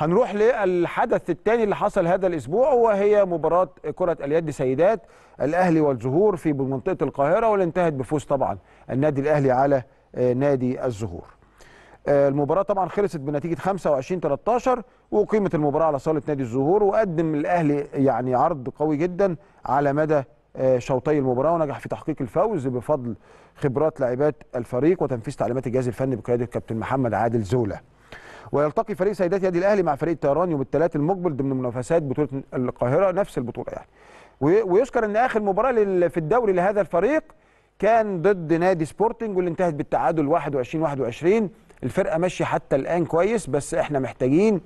هنروح للحدث الثاني اللي حصل هذا الاسبوع وهي مباراه كره اليد سيدات الاهلي والزهور في منطقه القاهره واللي انتهت بفوز طبعا النادي الاهلي على آه، نادي الزهور آه، المباراه طبعا خلصت بنتيجه 25 13 وقيمه المباراه على صاله نادي الزهور وقدم الاهلي يعني عرض قوي جدا على مدى آه، شوطي المباراه ونجح في تحقيق الفوز بفضل خبرات لاعبات الفريق وتنفيذ تعليمات الجهاز الفني بقياده الكابتن محمد عادل زوله ويلتقي فريق سيدات يد الاهلي مع فريق الطيران يوم الثلاث المقبل ضمن منافسات بطوله القاهره نفس البطوله يعني ويذكر ان اخر مباراه في الدوري لهذا الفريق كان ضد نادي سبورتنج واللي انتهت بالتعادل 21 21 الفرقه ماشيه حتى الان كويس بس احنا محتاجين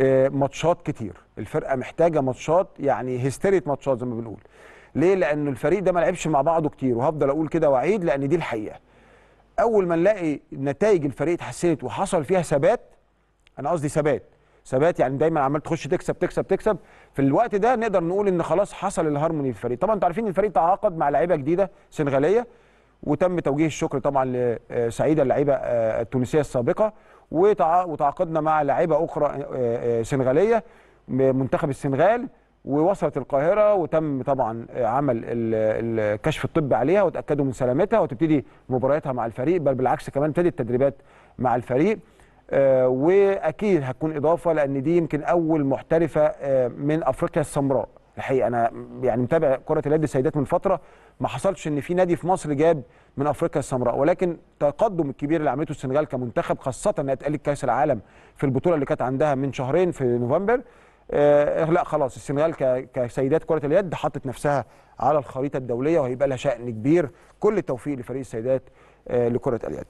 آه، ماتشات كتير الفرقه محتاجه ماتشات يعني هيستيريه ماتشات زي ما بنقول ليه لان الفريق ده ما لعبش مع بعضه كتير وهفضل اقول كده واعيد لان دي الحقيقه اول ما نلاقي نتائج الفريق اتحسنت وحصل فيها ثبات انا قصدي ثبات ثبات يعني دايما عمال تخش تكسب تكسب تكسب في الوقت ده نقدر نقول ان خلاص حصل الهارموني في الفريق طبعا انتوا عارفين الفريق تعاقد مع لعيبه جديده سنغاليه وتم توجيه الشكر طبعا لسعيده آه، اللعيبه آه، التونسيه السابقه وتعاقدنا مع لعيبه اخرى آه، سنغاليه منتخب السنغال ووصلت القاهره وتم طبعا عمل الكشف الطبي عليها وتاكدوا من سلامتها وتبتدي مبارياتها مع الفريق بل بالعكس كمان ابتدت التدريبات مع الفريق آه، واكيد هتكون اضافه لان دي يمكن اول محترفه آه، من افريقيا السمراء الحقيقه انا يعني متابع كره اليد السيدات من فتره ما حصلش ان في نادي في مصر جاب من افريقيا السمراء ولكن التقدم الكبير اللي عملته السنغال كمنتخب خاصه انها اتقالت كاس العالم في البطوله اللي كانت عندها من شهرين في نوفمبر آه لا خلاص السنغال كسيدات كره اليد حطت نفسها على الخريطه الدوليه وهيبقى لها شأن كبير كل التوفيق لفريق السيدات آه لكره اليد